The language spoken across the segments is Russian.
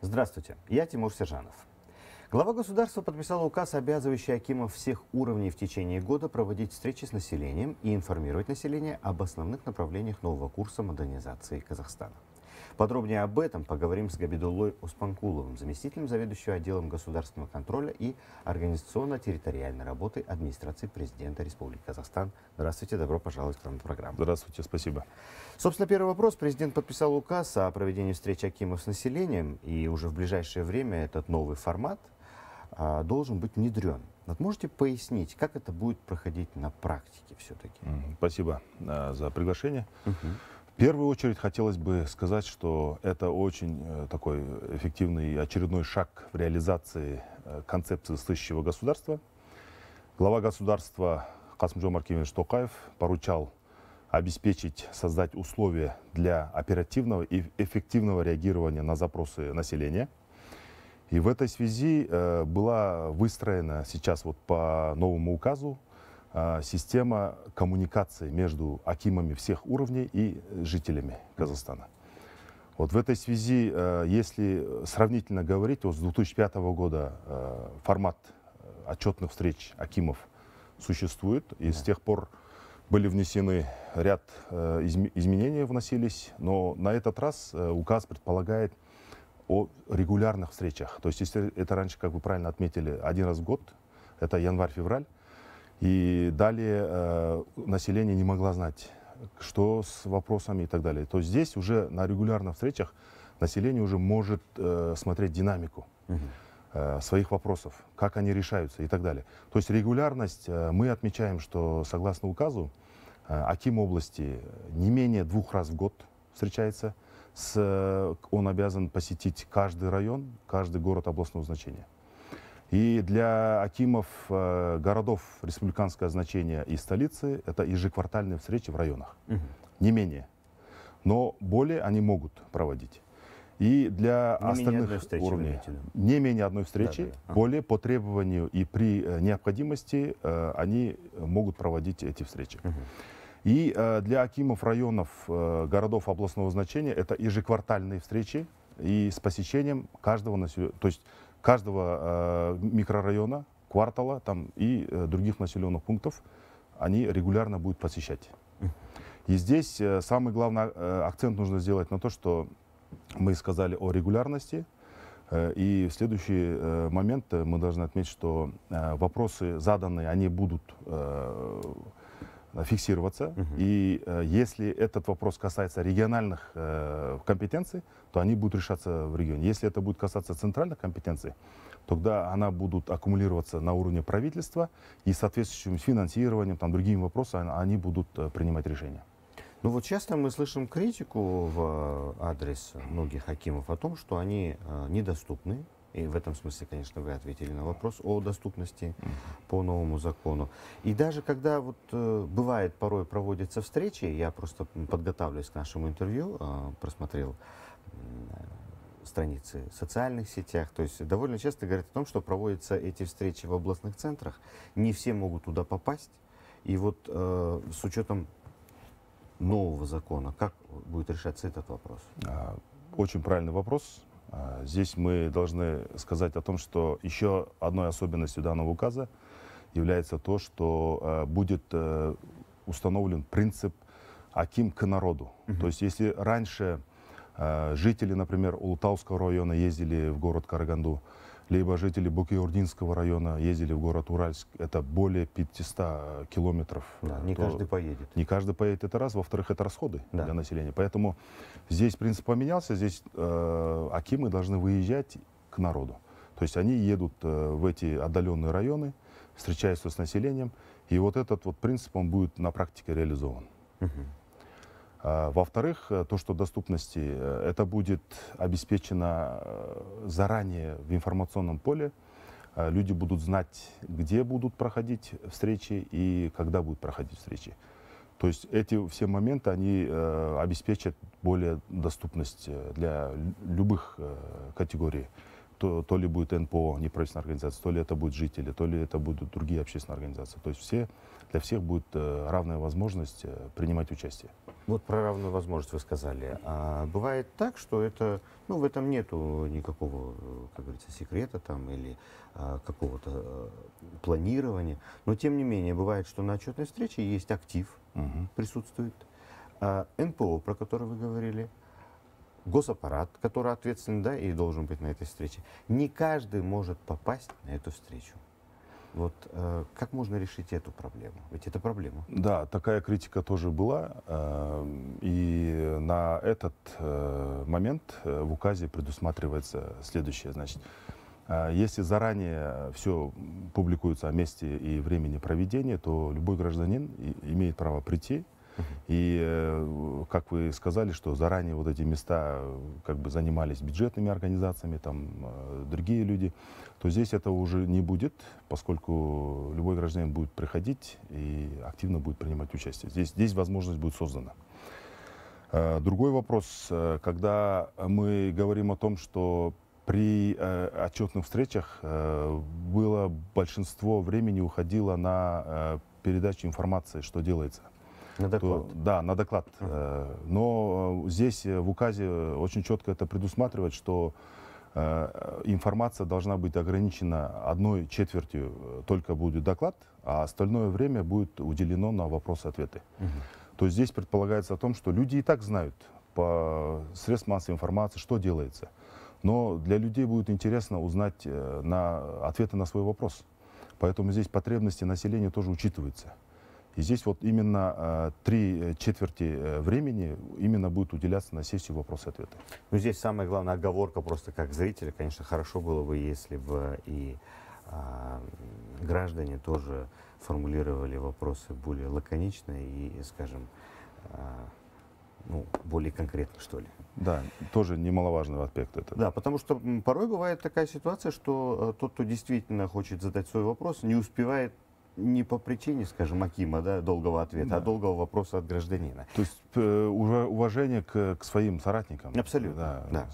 Здравствуйте, я Тимур Сержанов. Глава государства подписал указ, обязывающий Акимов всех уровней в течение года проводить встречи с населением и информировать население об основных направлениях нового курса модернизации Казахстана. Подробнее об этом поговорим с Габидуллой Успанкуловым, заместителем заведующего отделом государственного контроля и организационно-территориальной работы администрации президента Республики Казахстан. Здравствуйте, добро пожаловать к нам в программу. Здравствуйте, спасибо. Собственно, первый вопрос. Президент подписал указ о проведении встречи Акимов с населением, и уже в ближайшее время этот новый формат а, должен быть внедрен. Вот можете пояснить, как это будет проходить на практике все-таки? Спасибо а, за приглашение. Угу. В первую очередь хотелось бы сказать, что это очень э, такой эффективный очередной шаг в реализации э, концепции слышащего государства. Глава государства Касмжо Маркевич Токаев поручал обеспечить, создать условия для оперативного и эффективного реагирования на запросы населения. И в этой связи э, была выстроена сейчас вот по новому указу а, система коммуникации между акимами всех уровней и жителями Казахстана. Вот в этой связи, э, если сравнительно говорить, вот с 2005 года э, формат э, отчетных встреч акимов существует, и с тех пор были внесены ряд изменений, вносились, но на этот раз указ предполагает о регулярных встречах. То есть, если это раньше, как вы правильно отметили, один раз в год, это январь-февраль, и далее э, население не могло знать, что с вопросами и так далее. То есть здесь уже на регулярных встречах население уже может э, смотреть динамику э, своих вопросов, как они решаются и так далее. То есть регулярность, э, мы отмечаем, что согласно указу, э, Аким области э, не менее двух раз в год встречается, с, э, он обязан посетить каждый район, каждый город областного значения. И для акимов э, городов республиканское значение и столицы – это ежеквартальные встречи в районах, угу. не менее. Но более они могут проводить. И для не остальных встречи, уровней не менее одной встречи, да, да. более по требованию и при э, необходимости э, они могут проводить эти встречи. Угу. И для акимов районов городов областного значения это ежеквартальные встречи и с посещением каждого населения. То есть каждого э, микрорайона, квартала там, и э, других населенных пунктов они регулярно будут посещать. И здесь э, самый главный акцент нужно сделать на то, что мы сказали о регулярности, и в следующий момент мы должны отметить, что вопросы заданные, они будут Э, фиксироваться. Угу. И э, если этот вопрос касается региональных э, компетенций, то они будут решаться в регионе. Если это будет касаться центральных компетенций, тогда она будут аккумулироваться на уровне правительства и соответствующим финансированием, там, другими вопросами а, они будут э, принимать решения. Ну вот часто мы слышим критику в э, адрес многих хакимов о том, что они э, недоступны, и в этом смысле, конечно, вы ответили на вопрос о доступности по новому закону. И даже когда вот э, бывает, порой проводятся встречи, я просто подготавливаюсь к нашему интервью, э, просмотрел страницы в социальных сетях. То есть довольно часто говорят о том, что проводятся эти встречи в областных центрах. Не все могут туда попасть. И вот э, с учетом нового закона, как будет решаться этот вопрос? А, очень правильный вопрос. А, здесь мы должны сказать о том, что еще одной особенностью данного указа является то, что а, будет э, установлен принцип «Аким к народу». Угу. То есть если раньше а, жители, например, Улутауского района ездили в город Караганду, либо жители Букиурдинского района ездили в город Уральск. Это более 500 э, километров. Да, не то, каждый поедет. Не каждый поедет, это раз. Во-вторых, это расходы да. для населения. Поэтому здесь принцип поменялся, здесь э, акимы должны выезжать к народу. То есть они едут э, в эти отдаленные районы, встречаются с населением, и вот этот вот принцип, он будет на практике реализован. Угу. А, во-вторых, э, то, что доступности, э, это будет обеспечено э, заранее в информационном поле. А, люди будут знать, где будут проходить встречи и когда будут проходить встречи. То есть эти все моменты, они обеспечат более доступность для любых категорий. То, то ли будет НПО, неправительственная организация, то ли это будут жители, то ли это будут другие общественные организации. То есть все, для всех будет равная возможность принимать участие. Вот про равную возможность вы сказали. А бывает так, что это, ну, в этом нету никакого, э, как говорится, секрета там или а, какого-то а, планирования. Но тем не менее, бывает, что на отчетной встрече есть актив, угу. присутствует, а, НПО, про который вы говорили, госаппарат, который ответственен, да, и должен быть на этой встрече. Не каждый может попасть на эту встречу. Вот э, как можно решить эту проблему? Ведь это проблема. Да, такая критика тоже была. Э, и на этот э, момент э, в указе предусматривается следующее. Значит, э, если заранее все публикуется о месте и времени проведения, то любой гражданин имеет право прийти, и, э, как вы сказали, что заранее вот эти места э, как бы занимались бюджетными организациями, там э, другие люди, то здесь это уже не будет, поскольку любой гражданин будет приходить и активно будет принимать участие. Здесь, здесь возможность будет создана. Другой вопрос, когда мы говорим о том, что при э, отчетных встречах э, было большинство времени уходило на э, передачу информации, что делается. На доклад. То, да, на доклад. Uh-huh. Но э, здесь э, в указе очень четко это предусматривать, что информация должна быть ограничена одной четвертью только будет доклад, а остальное время будет уделено на вопросы-ответы. Угу. То есть здесь предполагается о том, что люди и так знают по средствам массовой информации, что делается. Но для людей будет интересно узнать на ответы на свой вопрос. Поэтому здесь потребности населения тоже учитываются. И здесь вот именно э, три э, четверти э, времени именно будет уделяться на сессию вопросы-ответы. Ну, здесь самая главная оговорка просто как зрителя, конечно, хорошо было бы, если бы и а, граждане тоже формулировали вопросы более лаконично и, скажем, а, ну, более конкретно, что ли. Да, тоже немаловажный аспект это. Да, потому что порой бывает такая ситуация, что тот, кто действительно хочет задать свой вопрос, не успевает не по причине, скажем, Акима, да, долгого ответа, а да. а долгого вопроса от гражданина. То есть э, уважение к, к своим соратникам. Абсолютно. Да. да.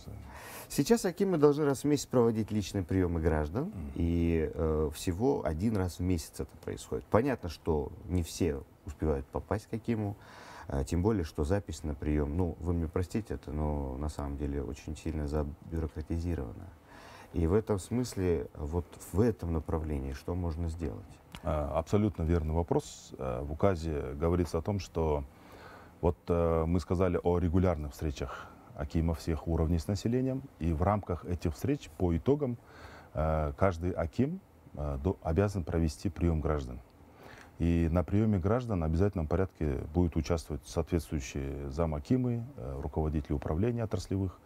Сейчас Акимы должны раз в месяц проводить личные приемы граждан, mm. и э, всего один раз в месяц это происходит. Понятно, что не все успевают попасть к Акиму, э, тем более, что запись на прием, ну, вы мне простите это, но на самом деле очень сильно забюрократизирована. И в этом смысле, вот в этом направлении, что можно сделать? Э, абсолютно верный вопрос. Э, в указе говорится о том, что вот э, мы сказали о регулярных встречах Акимов всех уровней с населением. И в рамках этих встреч по итогам каждый Аким обязан провести прием граждан. И на приеме граждан в обязательном порядке будут участвовать соответствующие замакимы, руководители управления отраслевых,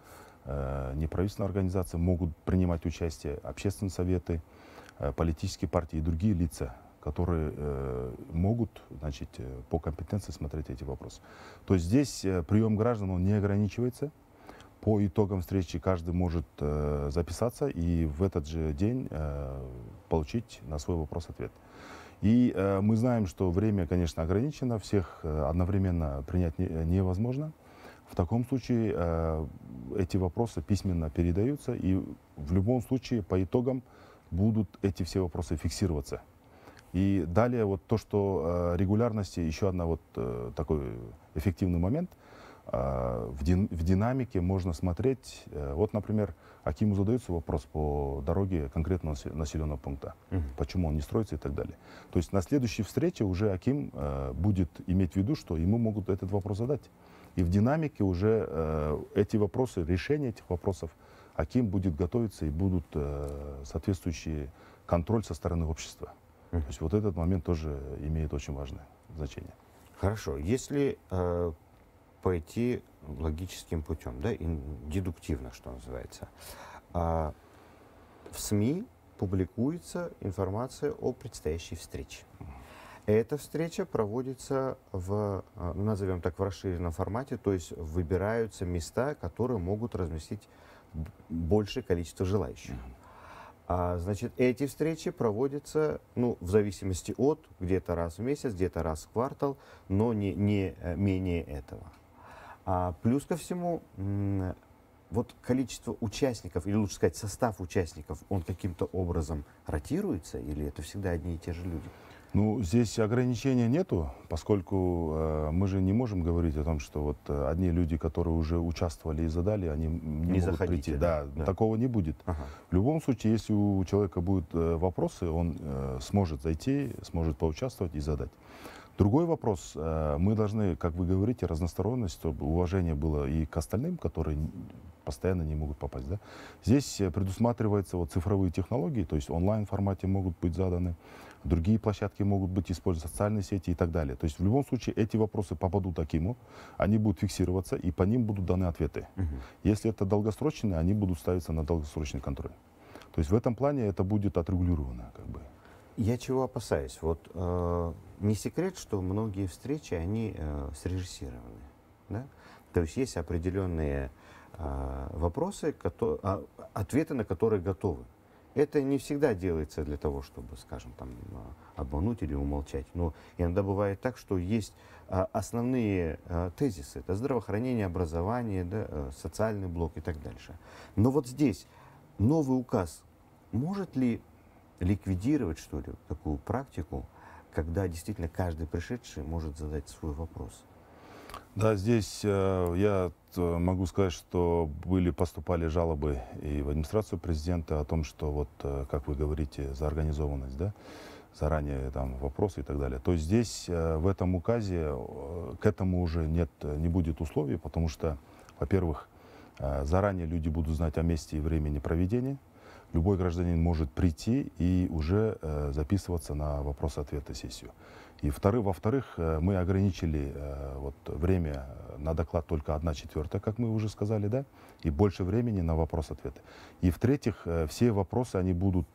неправительственные организации могут принимать участие, общественные советы, политические партии и другие лица которые э, могут значит, э, по компетенции смотреть эти вопросы. То есть здесь э, прием граждан он не ограничивается. По итогам встречи каждый может записаться и в этот же день получить на свой вопрос ответ. И мы знаем, что время, конечно, ограничено, всех одновременно принять невозможно. В таком случае эти вопросы письменно передаются, и в любом случае по итогам будут эти все вопросы фиксироваться. И далее вот то, что э, регулярности, еще одна вот э, такой эффективный момент. Э, в, дин, в динамике можно смотреть, вот, например, Акиму задается вопрос по дороге конкретного населенного пункта, угу. почему он не строится и так далее. То есть на следующей встрече уже Аким будет иметь в виду, что ему могут этот вопрос задать. И в динамике уже эти вопросы, решение этих вопросов, Аким будет готовиться и будут соответствующие контроль со стороны общества. То есть вот этот момент тоже имеет очень важное значение. Хорошо. Если э, пойти логическим путем, да, дедуктивно, что называется, э, в СМИ публикуется информация о предстоящей встрече. Эта встреча проводится в, ну, назовем так, в расширенном формате, то есть выбираются места, которые могут разместить большее количество желающих. Mm-hmm. А, значит, эти встречи проводятся, ну, в зависимости от, где-то раз в месяц, где-то раз в квартал, но не, не э, менее этого. А, плюс ко всему, вот количество участников, или лучше сказать, состав участников, он каким-то образом ротируется, или это всегда одни и те же люди? Ну, здесь ограничения нету, поскольку э, мы же не можем говорить о том, что вот э, одни люди, которые уже участвовали и задали, они не, не могут заходите, прийти. Да, да, такого не будет. Ага. В любом случае, если у человека будут э, вопросы, он э, сможет зайти, сможет поучаствовать и задать. Другой вопрос. Э, мы должны, как вы говорите, разносторонность, чтобы уважение было и к остальным, которые постоянно не могут попасть. Да? Здесь э, предусматриваются вот цифровые технологии, то есть онлайн-формате могут быть заданы другие площадки могут быть использованы, социальные сети и так далее. То есть в любом случае эти вопросы попадут Акиму, они будут фиксироваться, и по ним будут даны ответы. Угу. Если это долгосрочные, они будут ставиться на долгосрочный контроль. То есть в этом плане это будет отрегулировано. Как бы. Я чего опасаюсь? Вот э, не секрет, что многие встречи, они э, срежиссированы. Да? То есть есть определенные э, вопросы, которые, а, ответы на которые готовы. Это не всегда делается для того, чтобы, скажем, там, а, обмануть или умолчать. Но иногда бывает так, что есть а, основные а, тезисы. Это здравоохранение, образование, да, э, социальный блок и так дальше. Но вот здесь новый указ может ли ликвидировать, что ли, такую практику, когда действительно каждый пришедший может задать свой вопрос? Да, здесь э, я э, могу сказать, что были, поступали жалобы и в администрацию президента о том, что вот, э, как вы говорите, за организованность, да, заранее там вопросы и так далее. То есть здесь, в этом указе, к этому уже нет, не будет условий, потому что, во-первых, заранее люди будут знать о месте и времени проведения, любой гражданин может прийти и уже записываться на вопрос-ответ сессию. И вторых, во-вторых, э, мы ограничили э, вот, время на доклад только 1 четвертая, как мы уже сказали, да, и больше времени на вопрос-ответы. И в-третьих, э, все вопросы, они будут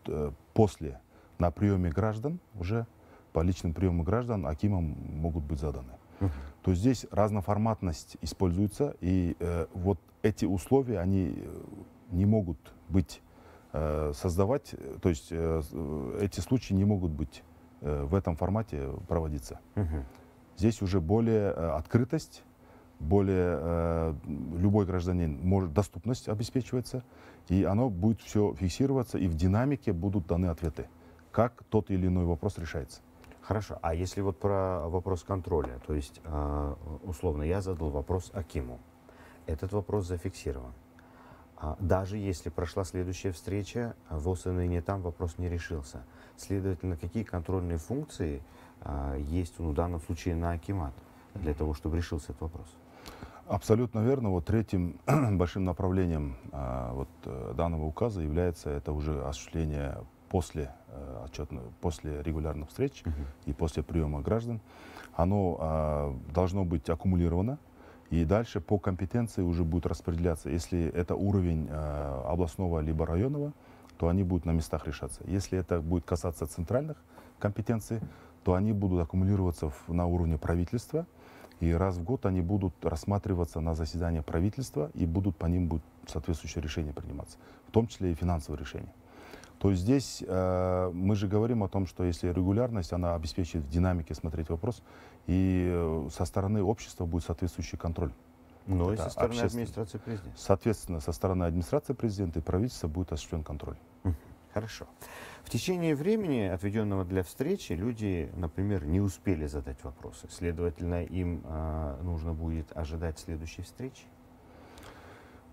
после, на приеме граждан, уже по личным приемам граждан Акимам могут быть заданы. То есть здесь разноформатность используется, и э, вот эти условия, они не могут быть, э, создавать, то есть э, эти случаи не могут быть Э, в этом формате проводиться. Угу. Здесь уже более э, открытость, более э, любой гражданин может доступность обеспечивается, и оно будет все фиксироваться, и в динамике будут даны ответы, как тот или иной вопрос решается. Хорошо. А если вот про вопрос контроля, то есть а, условно я задал вопрос Акиму, этот вопрос зафиксирован. А, даже если прошла следующая встреча, ВОЗ и ныне там вопрос не решился. Следовательно, какие контрольные функции а, есть ну, в данном случае на Акимат для того, чтобы решился этот вопрос? Абсолютно верно. Вот третьим большим направлением а, вот, э, данного указа является это уже осуществление после, э, отчетного, после регулярных встреч uh -huh. и после приема граждан. Оно должно быть аккумулировано и дальше по компетенции уже будет распределяться. Если это уровень э, областного либо районного, то они будут на местах решаться. Если это будет касаться центральных компетенций, то они будут аккумулироваться на уровне правительства. И раз в год они будут рассматриваться на заседании правительства и будут по ним будут соответствующие решения приниматься, в том числе и финансовые решения. То есть здесь э, мы же говорим о том, что если регулярность, она обеспечит в динамике смотреть вопрос, и э, со стороны общества будет соответствующий контроль. Но ну Это и со стороны администрации президента. Соответственно, со стороны администрации президента и правительства будет осуществлен контроль. Хорошо. В течение времени, отведенного для встречи, люди, например, не успели задать вопросы. Следовательно, им э, нужно будет ожидать следующей встречи.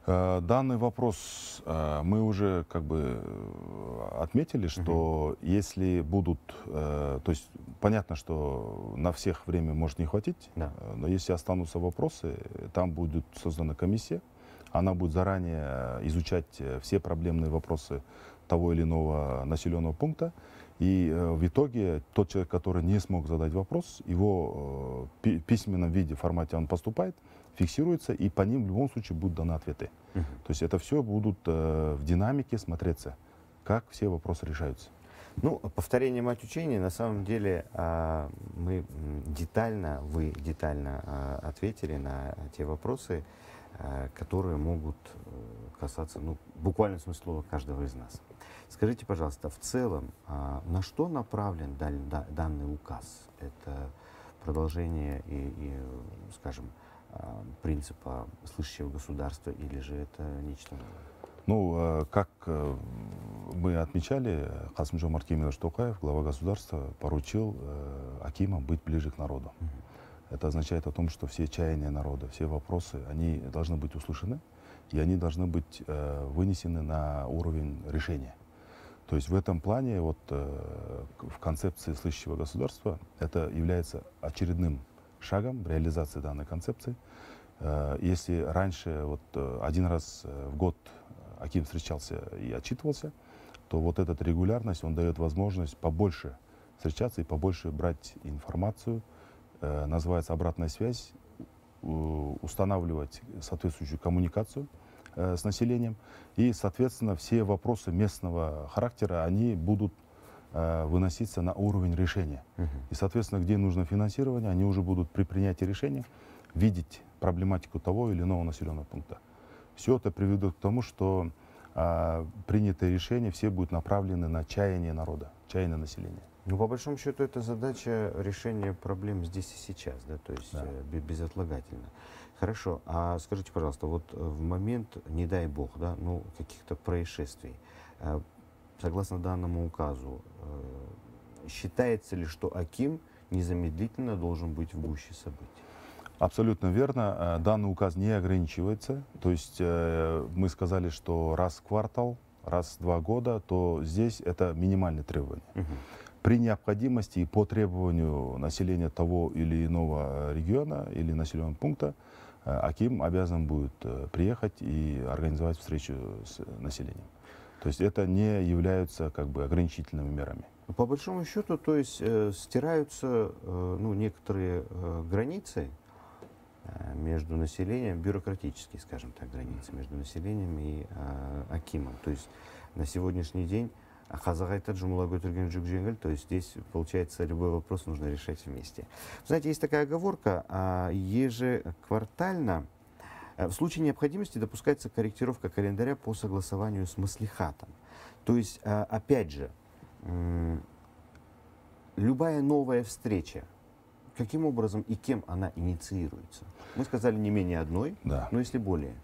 Э, данный вопрос э, мы уже как бы э, отметили, что угу. если будут, то есть понятно, что на всех время может не хватить, да. но если останутся вопросы, там будет создана комиссия, она будет заранее изучать все проблемные вопросы того или иного населенного пункта, и в итоге тот человек, который не смог задать вопрос, его в письменном виде, формате он поступает, фиксируется, и по ним в любом случае будут даны ответы. Угу. То есть это все будут э, в динамике смотреться, как все вопросы решаются. Ну, повторение мать учения, на самом деле, а, мы детально, вы детально а, ответили на те вопросы, а, которые могут э, касаться, ну, буквально смысл слова каждого из нас. Скажите, пожалуйста, в целом, на что направлен данный указ? Это продолжение и, и скажем, а, принципа слышащего государства или же это нечто новое? Ну, э, как э, мы отмечали, Касым Жомарт Кемерович Токаев, глава государства, поручил э, Акимам быть ближе к народу. Это означает о том, что все чаяния народа, все вопросы, они должны быть услышаны, и они должны быть вынесены на уровень решения. То есть в этом плане, вот в концепции слышащего государства, это является очередным шагом реализации данной концепции. Э, если раньше вот э, один раз э, в год Аким встречался и отчитывался, то вот эта регулярность, он дает возможность побольше встречаться и побольше брать информацию, называется обратная связь, устанавливать соответствующую коммуникацию с населением. И, соответственно, все вопросы местного характера, они будут Э, выноситься на уровень решения. И, соответственно, где нужно финансирование, они уже будут при принятии решения видеть проблематику того или иного населенного пункта. Все это приведет к тому, что а, принятые решения все будут направлены на чаяние народа, чаяние населения. Ну, по большому счету, это задача решения проблем здесь и сейчас, да, то есть да. Э, безотлагательно. Хорошо, а скажите, пожалуйста, вот э, в момент, не дай бог, да, ну, каких-то происшествий, согласно данному указу, Э, считается ли, что Аким незамедлительно должен быть в гуще событий? Абсолютно верно. Э, данный указ не ограничивается. То есть э, мы сказали, что раз в квартал, раз в два года, то здесь это минимальное требование. Угу. При необходимости и по требованию населения того или иного региона или населенного пункта Аким обязан будет приехать и организовать встречу с населением. То есть это не являются как бы ограничительными мерами. По большому счету, то есть э, стираются э, ну, некоторые э, границы э, между населением, бюрократические, скажем так, границы между населением и э, Акимом. То есть на сегодняшний день Хазагайта Джумулагой Тургенджик то есть здесь, получается, любой вопрос нужно решать вместе. Знаете, есть такая оговорка, а, ежеквартально Э, в случае необходимости допускается корректировка календаря по согласованию с маслихатом. То есть, э, опять же, любая новая встреча, каким образом и кем она инициируется? Мы сказали не менее одной, да. но если более.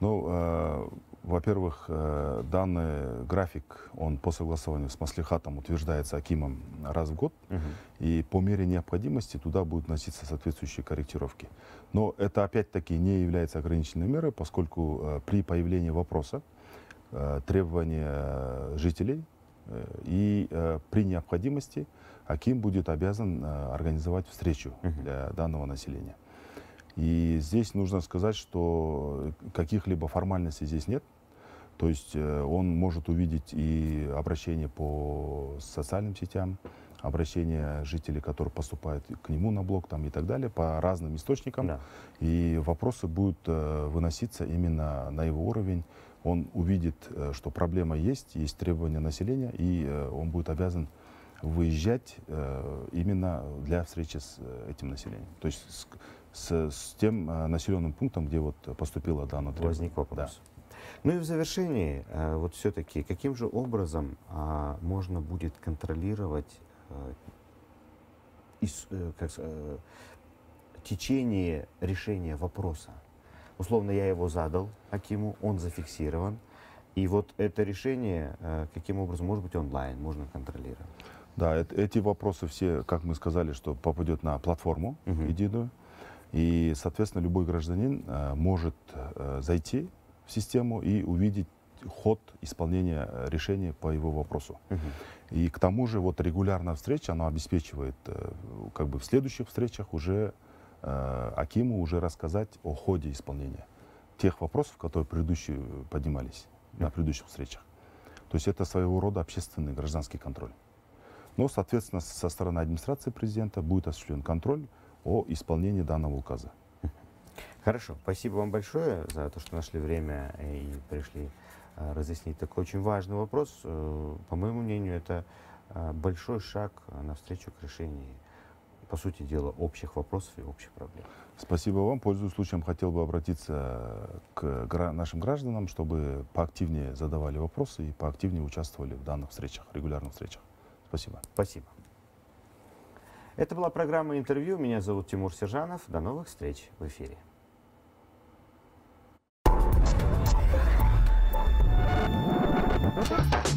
Ну, э, во-первых, э, данный график, он по согласованию с Маслихатом утверждается Акимом раз в год, угу. и по мере необходимости туда будут носиться соответствующие корректировки. Но это опять-таки не является ограниченной мерой, поскольку э, при появлении вопроса э, требования жителей и при необходимости Аким будет обязан организовать встречу угу. для данного населения. И здесь нужно сказать, что каких-либо формальностей здесь нет. То есть э, он может увидеть и обращение по социальным сетям, обращение жителей, которые поступают к нему на блок, там, и так далее, по разным источникам. Да. И вопросы будут э, выноситься именно на его уровень. Он увидит, э, что проблема есть, есть требования населения, и он будет обязан выезжать именно для встречи с этим населением. То есть с, с тем э, населенным пунктом, где вот поступило данное требование. Возник вопрос. Да. Ну и в завершении, э, вот все-таки, каким же образом а, можно будет контролировать э, как, течение решения вопроса? Условно, я его задал Акиму, он зафиксирован. И вот это решение, каким образом, может быть, онлайн, можно контролировать? Да, эти вопросы все, как мы сказали, что попадет на платформу угу. единую. И, соответственно, любой гражданин э, может э, зайти в систему и увидеть ход исполнения э, решения по его вопросу. И к тому же вот регулярная встреча, она обеспечивает как бы в следующих встречах уже Акиму уже рассказать о ходе исполнения тех вопросов, которые предыдущие поднимались на предыдущих встречах. То есть это своего рода общественный гражданский контроль. Но, соответственно, со стороны администрации президента будет осуществлен контроль о исполнении данного указа. Хорошо, спасибо вам большое за то, что нашли время и пришли э, разъяснить такой очень важный вопрос. Э, по моему мнению, это э, большой шаг навстречу к решению, по сути дела, общих вопросов и общих проблем. Спасибо вам. Пользуясь случаем, хотел бы обратиться к нашим гражданам, чтобы поактивнее задавали вопросы и поактивнее участвовали в данных встречах, регулярных встречах. Спасибо. Спасибо. Это была программа «Интервью». Меня зовут Тимур Сержанов. До новых встреч в эфире. Thank you.